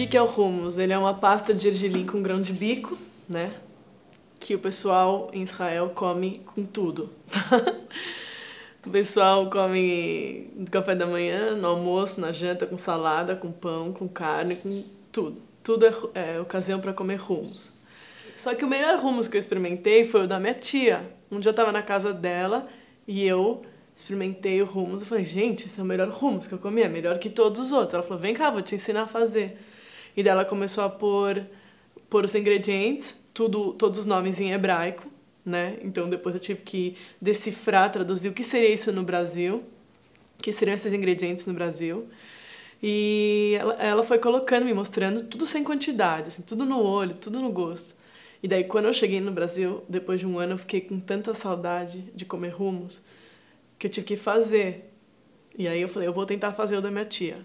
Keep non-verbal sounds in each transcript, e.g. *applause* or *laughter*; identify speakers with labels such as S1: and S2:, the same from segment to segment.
S1: que, que é o hummus? Ele é uma pasta de argilim com grão de bico, né? Que o pessoal em Israel come com tudo. *laughs* o pessoal come no café da manhã, no almoço, na janta, com salada, com pão, com carne, com tudo. Tudo é, é ocasião para comer hummus. Só que o melhor hummus que eu experimentei foi o da minha tia. Um dia eu tava na casa dela e eu experimentei o hummus. Eu falei, gente, esse é o melhor hummus que eu comi, é melhor que todos os outros. Ela falou, vem cá, vou te ensinar a fazer. E dela começou a pôr, pôr os ingredientes, tudo, todos os nomes em hebraico, né? Então depois eu tive que decifrar, traduzir o que seria isso no Brasil, o que seriam esses ingredientes no Brasil. E ela, ela foi colocando, me mostrando, tudo sem quantidade, assim, tudo no olho, tudo no gosto. E daí, quando eu cheguei no Brasil, depois de um ano, eu fiquei com tanta saudade de comer rumos que eu tive que fazer. E aí eu falei, eu vou tentar fazer o da minha tia.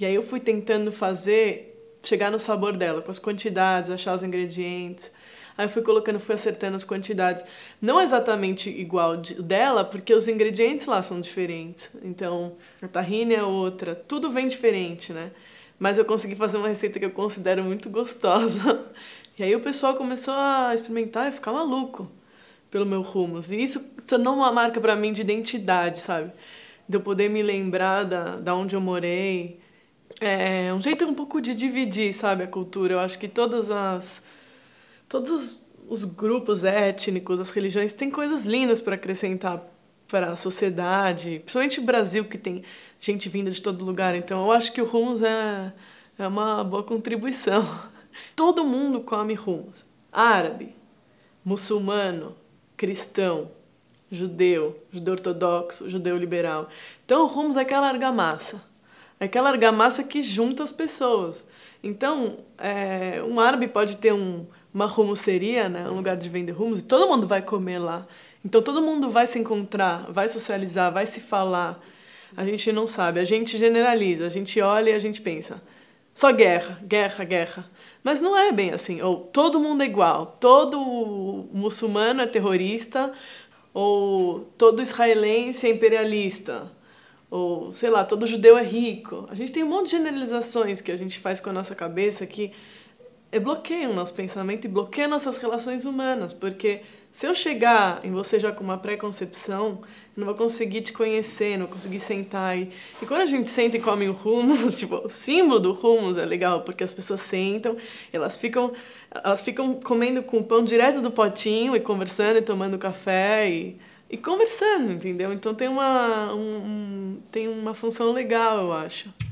S1: E aí eu fui tentando fazer chegar no sabor dela, com as quantidades, achar os ingredientes. Aí eu fui colocando, fui acertando as quantidades. Não exatamente igual de, dela, porque os ingredientes lá são diferentes. Então, a tahine é outra, tudo vem diferente, né? Mas eu consegui fazer uma receita que eu considero muito gostosa. *laughs* E aí o pessoal começou a experimentar e ficar maluco pelo meu rumos. E isso tornou uma marca para mim de identidade, sabe? De eu poder me lembrar da, da onde eu morei, é um jeito um pouco de dividir, sabe, a cultura. Eu acho que todas as todos os, os grupos étnicos, as religiões têm coisas lindas para acrescentar para a sociedade, principalmente o Brasil que tem gente vinda de todo lugar. Então, eu acho que o hummus é é uma boa contribuição. *laughs* Todo mundo come hummus. Árabe, muçulmano, cristão, judeu, judeu ortodoxo, judeu liberal. Então, o hummus é aquela argamassa é Aquela argamassa que junta as pessoas. Então, é, um árabe pode ter um, uma rumoceria, né, um lugar de vender rumos, e todo mundo vai comer lá. Então, todo mundo vai se encontrar, vai socializar, vai se falar. A gente não sabe, a gente generaliza, a gente olha e a gente pensa. Só guerra, guerra, guerra. Mas não é bem assim. Ou todo mundo é igual, todo muçulmano é terrorista, ou todo israelense é imperialista. Ou, sei lá, todo judeu é rico. A gente tem um monte de generalizações que a gente faz com a nossa cabeça que bloqueiam o nosso pensamento e bloqueiam nossas relações humanas, porque se eu chegar em você já com uma preconcepção, eu não vou conseguir te conhecer, não vou conseguir sentar aí. E, e quando a gente senta e come o hummus, *laughs* tipo, o símbolo do hummus é legal, porque as pessoas sentam, elas ficam, elas ficam comendo com o pão direto do potinho e conversando e tomando café e e conversando, entendeu? Então tem uma, um, um, tem uma função legal, eu acho.